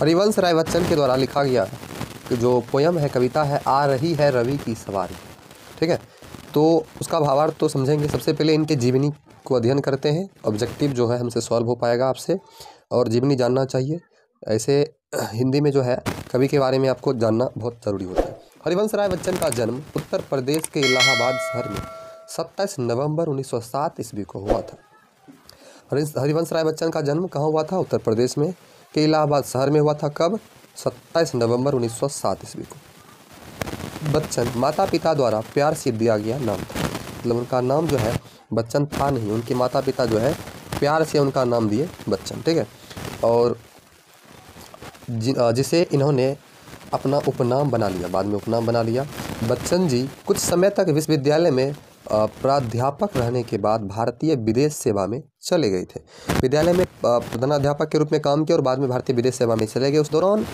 हरिवंश राय बच्चन के द्वारा लिखा गया जो पोयम है कविता है आ रही है रवि की सवारी ठीक है तो उसका भावार्थ तो समझेंगे सबसे पहले इनके जीवनी को अध्ययन करते हैं ऑब्जेक्टिव जो है हमसे सॉल्व हो पाएगा आपसे और जीवनी जानना चाहिए ऐसे हिंदी में जो है कवि के बारे में आपको जानना बहुत ज़रूरी होता है हरिवंश राय बच्चन का जन्म उत्तर प्रदेश के इलाहाबाद शहर में सत्ताईस नवंबर उन्नीस ईस्वी को हुआ था हरिवंश राय बच्चन का जन्म कहाँ हुआ था उत्तर प्रदेश में के इलाहाबाद शहर में हुआ था कब 27 नवंबर 1907 ईस्वी को बच्चन माता पिता द्वारा प्यार से दिया गया नाम था मतलब उनका नाम जो है बच्चन था नहीं उनके माता पिता जो है प्यार से उनका नाम दिए बच्चन ठीक है और जि, जिसे इन्होंने अपना उपनाम बना लिया बाद में उपनाम बना लिया बच्चन जी कुछ समय तक विश्वविद्यालय में प्राध्यापक रहने के बाद भारतीय विदेश सेवा में चले गए थे विद्यालय में प्रधानाध्यापक के रूप में काम किया और बाद में भारतीय विदेश सेवा में चले गए उस दौरान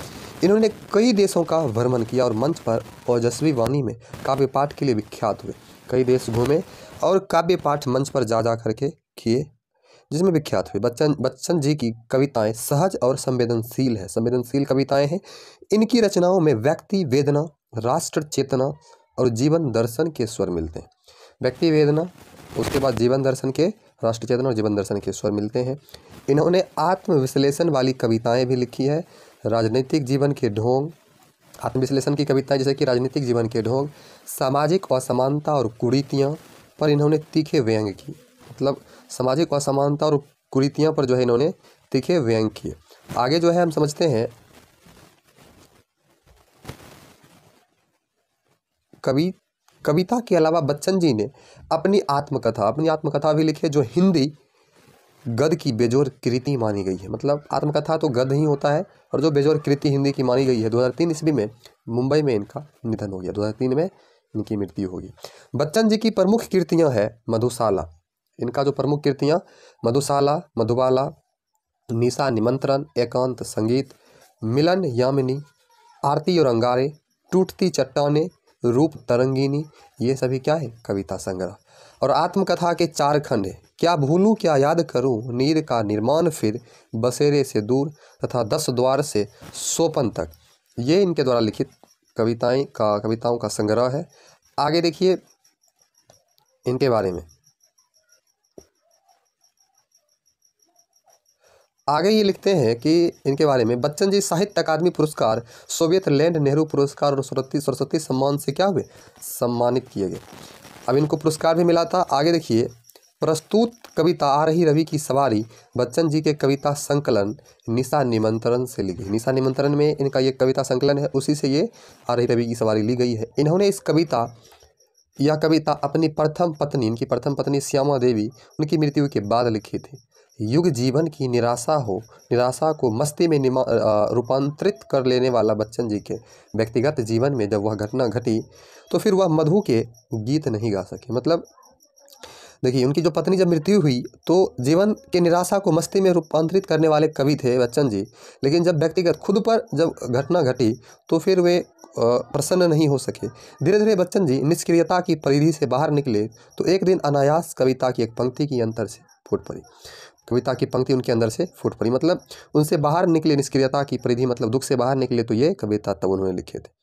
इन्होंने कई देशों का भ्रमण किया और मंच पर ओजस्वी वाणी में काव्य पाठ के लिए विख्यात हुए कई देश घूमे और काव्य पाठ मंच पर जा जा करके किए जिसमें विख्यात हुए बच्चन बच्चन जी की कविताएं सहज और संवेदनशील है संवेदनशील कविताएं हैं इनकी रचनाओं में व्यक्ति वेदना राष्ट्र चेतना और जीवन दर्शन के स्वर मिलते हैं व्यक्ति वेदना उसके बाद जीवन दर्शन के राष्ट्र चेतन और जीवन दर्शन के स्वर मिलते हैं इन्होंने आत्मविश्लेषण वाली कविताएं भी लिखी है राजनीतिक जीवन के ढोंग आत्मविश्लेषण की कविताएं जैसे कि राजनीतिक जीवन के ढोंग सामाजिक असमानता और कुरीतियाँ पर इन्होंने तीखे व्यंग की मतलब सामाजिक असमानता और कुरीतियाँ पर जो है इन्होंने तीखे व्यंग किए आगे जो है हम समझते हैं कवि कविता के अलावा बच्चन जी ने अपनी आत्मकथा अपनी आत्मकथा भी लिखी है जो हिंदी गद की बेजोर कृति मानी गई है मतलब आत्मकथा तो गद ही होता है और जो बेजोर कृति हिंदी की मानी गई है 2003 ईस्वी में मुंबई में इनका निधन हो गया 2003 में इनकी मृत्यु होगी बच्चन जी की प्रमुख कृतियाँ हैं मधुशाला इनका जो प्रमुख कृतियाँ मधुशाला मधुबाला निशा निमंत्रण एकांत संगीत मिलन यामिनी आरती और अंगारे टूटती चट्टाने रूप तरंगिनी ये सभी क्या है कविता संग्रह और आत्मकथा के चार खंड है क्या भूलूँ क्या याद करूँ नीर का निर्माण फिर बसेरे से दूर तथा दस द्वार से सोपन तक ये इनके द्वारा लिखित कविताएं का कविताओं का संग्रह है आगे देखिए इनके बारे में आगे ये लिखते हैं कि इनके बारे में बच्चन जी साहित्य अकादमी पुरस्कार सोवियत लैंड नेहरू पुरस्कार और सरस्वती सरस्वती सम्मान से क्या हुए सम्मानित किए गए अब इनको पुरस्कार भी मिला था आगे देखिए प्रस्तुत कविता आ रही रवि की सवारी बच्चन जी के कविता संकलन निशा निमंत्रण से ली गई निशा निमंत्रण में इनका ये कविता संकलन है उसी से ये आ रही रवि की सवारी ली गई है इन्होंने इस कविता यह कविता अपनी प्रथम पत्नी इनकी प्रथम पत्नी श्यामा देवी उनकी मृत्यु के बाद लिखी थी युग जीवन की निराशा हो निराशा को मस्ती में रूपांतरित कर लेने वाला बच्चन जी के व्यक्तिगत जीवन में जब वह घटना घटी तो फिर वह मधु के गीत नहीं गा सके मतलब देखिए उनकी जो पत्नी जब मृत्यु हुई तो जीवन के निराशा को मस्ती में रूपांतरित करने वाले कवि थे बच्चन जी लेकिन जब व्यक्तिगत खुद पर जब घटना घटी तो फिर वे प्रसन्न नहीं हो सके धीरे धीरे बच्चन जी निष्क्रियता की परिधि से बाहर निकले तो एक दिन अनायास कविता की एक पंक्ति की अंतर से फूट पड़ी कविता की पंक्ति उनके अंदर से फूट पड़ी मतलब उनसे बाहर निकले निष्क्रियता की परिधि मतलब दुख से बाहर निकले तो ये कविता तब उन्होंने लिखे थे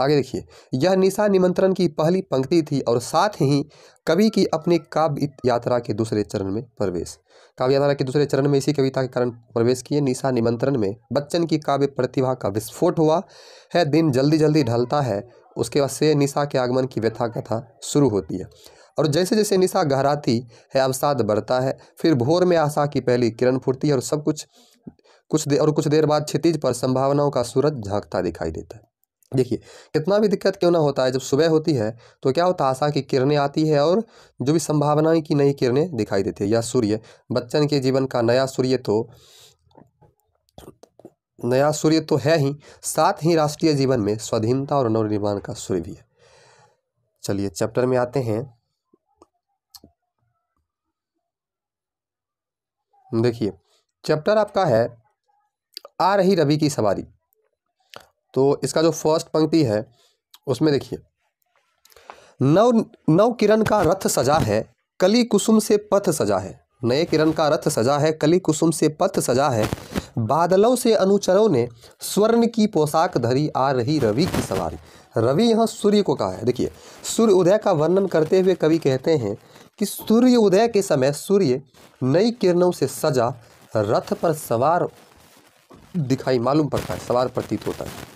आगे देखिए यह निशा निमंत्रण की पहली पंक्ति थी और साथ ही कवि की अपने काव्य यात्रा के दूसरे चरण में प्रवेश काव्य यात्रा के दूसरे चरण में इसी कविता के कारण प्रवेश किए निशा निमंत्रण में बच्चन की काव्य प्रतिभा का विस्फोट हुआ है दिन जल्दी जल्दी ढलता है उसके बाद से निशा के आगमन की व्यथा कथा शुरू होती है और जैसे जैसे निशा गहराती है अवसाद बढ़ता है फिर भोर में आशा की पहली किरण फूटती है और सब कुछ कुछ देर और कुछ देर बाद क्षितिज पर संभावनाओं का सूरज झांकता दिखाई देता है देखिए कितना भी दिक्कत क्यों ना होता है जब सुबह होती है तो क्या होता है आशा की किरणें आती है और जो भी संभावनाएं की नई किरणें दिखाई देती है यह सूर्य बच्चन के जीवन का नया सूर्य तो नया सूर्य तो है ही साथ ही राष्ट्रीय जीवन में स्वाधीनता और नवनिर्माण का सूर्य भी है चलिए चैप्टर में आते हैं देखिए चैप्टर आपका है आ रही रवि की सवारी तो इसका जो फर्स्ट पंक्ति है उसमें देखिए नव नव किरण का रथ सजा है कली कुसुम से पथ सजा है नए किरण का रथ सजा है कली कुसुम से पथ सजा है बादलों से अनुचरों ने स्वर्ण की पोशाक धरी आ रही रवि की सवारी रवि यहाँ सूर्य को कहा है देखिए सूर्य उदय का वर्णन करते हुए कवि कहते हैं कि सूर्य उदय के समय सूर्य नई किरणों से सजा रथ पर सवार दिखाई मालूम पड़ता है सवार प्रतीत होता है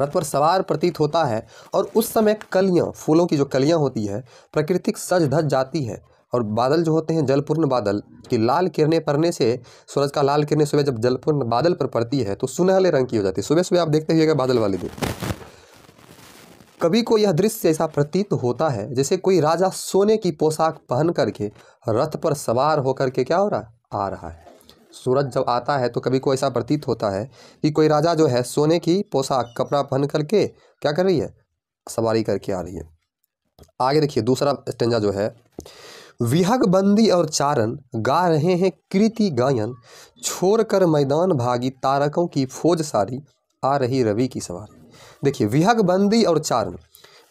रथ पर सवार प्रतीत होता है और उस समय कलियाँ फूलों की जो कलियाँ होती है प्राकृतिक सज धज जाती है और बादल जो होते हैं जलपूर्ण बादल की लाल किरणें पड़ने से सूरज का लाल किरणें सुबह जब जलपूर्ण बादल पर पड़ती है तो सुनहले रंग की हो जाती है सुबह सुबह आप देखते हुए बादल वाले दिन कवि को यह दृश्य ऐसा प्रतीत होता है जैसे कोई राजा सोने की पोशाक पहन करके रथ पर सवार होकर के क्या हो रहा आ रहा है सूरज जब आता है तो कभी को ऐसा प्रतीत होता है कि कोई राजा जो है सोने की पोशाक कपड़ा पहन करके क्या कर रही है सवारी करके आ रही है आगे देखिए दूसरा स्टेंजा जो है विहग बंदी और चारण गा रहे हैं कृति गायन छोड़कर मैदान भागी तारकों की फौज सारी आ रही रवि की सवारी देखिए विहग बंदी और चारण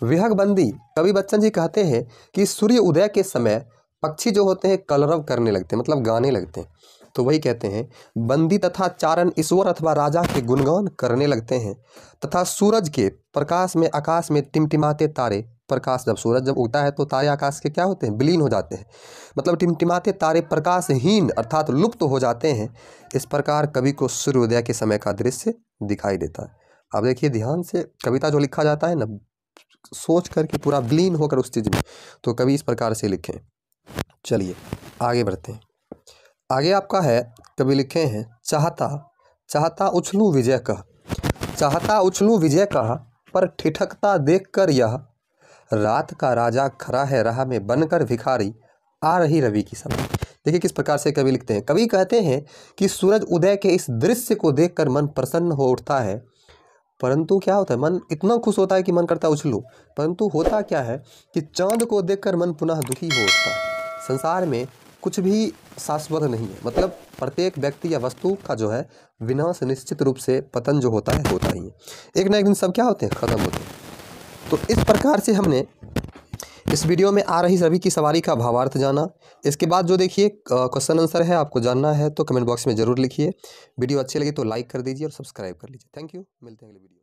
विहग बंदी कवि बच्चन जी कहते हैं कि सूर्य उदय के समय पक्षी जो होते हैं कलरव करने लगते हैं मतलब गाने लगते हैं तो वही कहते हैं बंदी तथा चारण ईश्वर अथवा राजा के गुणगान करने लगते हैं तथा सूरज के प्रकाश में आकाश में टिमटिमाते तारे प्रकाश जब सूरज जब उगता है तो तारे आकाश के क्या होते हैं विलीन हो जाते हैं मतलब टिमटिमाते तारे प्रकाशहीन अर्थात लुप्त तो हो जाते हैं इस प्रकार कवि को सूर्योदय के समय का दृश्य दिखाई देता है अब देखिए ध्यान से कविता जो लिखा जाता है ना सोच करके पूरा विलीन होकर उस चीज़ में तो कभी इस प्रकार से लिखें चलिए आगे बढ़ते हैं आगे आपका है कभी लिखे हैं चाहता चाहता उछलू विजय कह चाहता उछलू विजय कह पर ठिठकता देख कर यह रात का राजा खड़ा है राह में बनकर भिखारी आ रही रवि की समय देखिए किस प्रकार से कवि लिखते हैं कवि कहते हैं कि सूरज उदय के इस दृश्य को देखकर मन प्रसन्न हो उठता है परंतु क्या होता है मन इतना खुश होता है कि मन करता है उछलू परंतु होता क्या है कि चांद को देखकर मन पुनः दुखी हो उठता है संसार में कुछ भी शाश्वत नहीं है मतलब प्रत्येक व्यक्ति या वस्तु का जो है विनाश निश्चित रूप से पतन जो होता है होता ही है एक ना एक दिन सब क्या होते हैं ख़त्म होते हैं तो इस प्रकार से हमने इस वीडियो में आ रही सभी की सवारी का भावार्थ जाना इसके बाद जो देखिए क्वेश्चन आंसर है आपको जानना है तो कमेंट बॉक्स में जरूर लिखिए वीडियो अच्छी लगी तो लाइक कर दीजिए और सब्सक्राइब कर लीजिए थैंक यू मिलते हैं अगले वीडियो